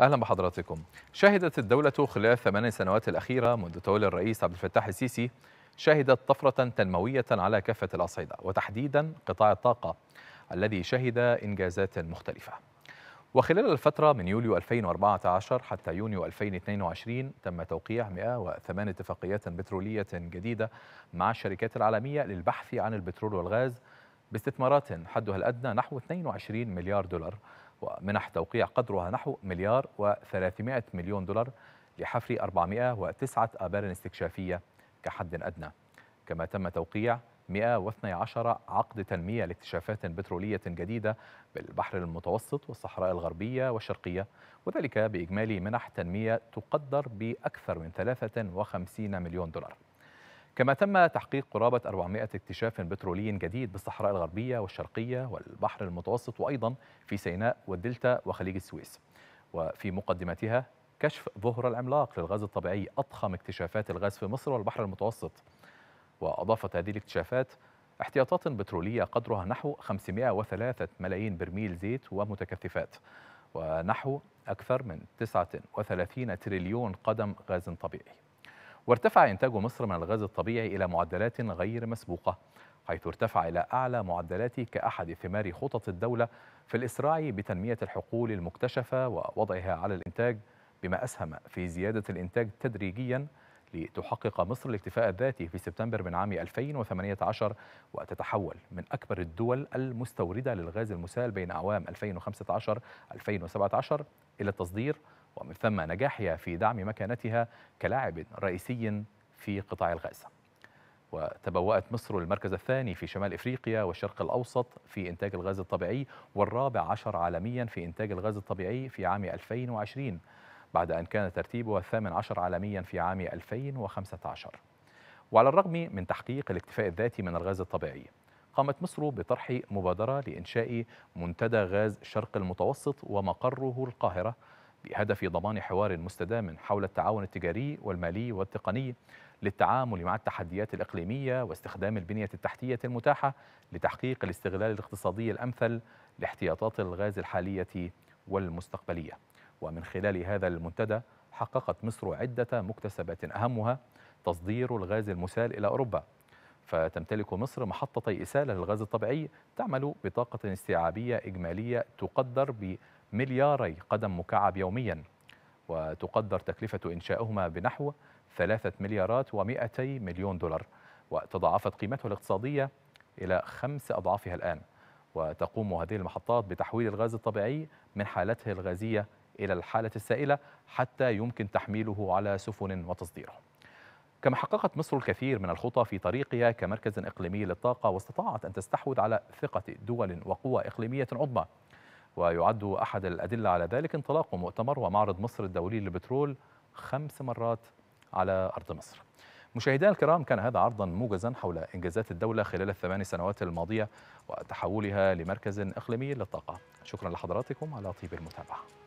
أهلا بحضراتكم شهدت الدولة خلال ثمان سنوات الأخيرة منذ تولي الرئيس عبد الفتاح السيسي شهدت طفرة تنموية على كافة الأصعدة وتحديدا قطاع الطاقة الذي شهد إنجازات مختلفة وخلال الفترة من يوليو 2014 حتى يونيو 2022 تم توقيع 108 اتفاقيات بترولية جديدة مع الشركات العالمية للبحث عن البترول والغاز باستثمارات حدها الأدنى نحو 22 مليار دولار ومنح توقيع قدرها نحو مليار و300 مليون دولار لحفر 409 آبار استكشافية كحد أدنى كما تم توقيع 112 عقد تنمية لاكتشافات بترولية جديدة بالبحر المتوسط والصحراء الغربية والشرقية وذلك بإجمالي منح تنمية تقدر بأكثر من 53 مليون دولار كما تم تحقيق قرابة 400 اكتشاف بترولي جديد بالصحراء الغربية والشرقية والبحر المتوسط وأيضا في سيناء والدلتا وخليج السويس وفي مقدمتها كشف ظهر العملاق للغاز الطبيعي أضخم اكتشافات الغاز في مصر والبحر المتوسط وأضافت هذه الاكتشافات احتياطات بترولية قدرها نحو 503 ملايين برميل زيت ومتكثفات ونحو أكثر من 39 تريليون قدم غاز طبيعي وارتفع إنتاج مصر من الغاز الطبيعي إلى معدلات غير مسبوقة حيث ارتفع إلى أعلى معدلات كأحد ثمار خطط الدولة في الإسراع بتنمية الحقول المكتشفة ووضعها على الإنتاج بما أسهم في زيادة الإنتاج تدريجياً لتحقق مصر الاكتفاء الذاتي في سبتمبر من عام 2018 وتتحول من أكبر الدول المستوردة للغاز المسال بين أعوام 2015-2017 إلى التصدير ومن ثم نجاحها في دعم مكانتها كلاعب رئيسي في قطاع الغاز وتبوأت مصر المركز الثاني في شمال إفريقيا والشرق الأوسط في إنتاج الغاز الطبيعي والرابع عشر عالميا في إنتاج الغاز الطبيعي في عام 2020 بعد أن كان ترتيبها الثامن عشر عالميا في عام 2015 وعلى الرغم من تحقيق الاكتفاء الذاتي من الغاز الطبيعي قامت مصر بطرح مبادرة لإنشاء منتدى غاز شرق المتوسط ومقره القاهرة بهدف ضمان حوار مستدام حول التعاون التجاري والمالي والتقني للتعامل مع التحديات الإقليمية واستخدام البنية التحتية المتاحة لتحقيق الاستغلال الاقتصادي الأمثل لاحتياطات الغاز الحالية والمستقبلية ومن خلال هذا المنتدى حققت مصر عدة مكتسبات أهمها تصدير الغاز المسال إلى أوروبا فتمتلك مصر محطتي إسالة للغاز الطبيعي تعمل بطاقة استيعابية إجمالية تقدر ب ملياري قدم مكعب يوميا وتقدر تكلفة إنشاؤهما بنحو ثلاثة مليارات و200 مليون دولار وتضاعفت قيمته الاقتصادية إلى خمس أضعافها الآن وتقوم هذه المحطات بتحويل الغاز الطبيعي من حالته الغازية إلى الحالة السائلة حتى يمكن تحميله على سفن وتصديره كما حققت مصر الكثير من الخطى في طريقها كمركز إقليمي للطاقة واستطاعت أن تستحوذ على ثقة دول وقوى إقليمية عظمى ويعد أحد الأدلة على ذلك انطلاق مؤتمر ومعرض مصر الدولي للبترول خمس مرات على أرض مصر مشاهدينا الكرام كان هذا عرضا موجزا حول إنجازات الدولة خلال الثمان سنوات الماضية وتحولها لمركز إقليمي للطاقة شكرا لحضراتكم على طيب المتابعة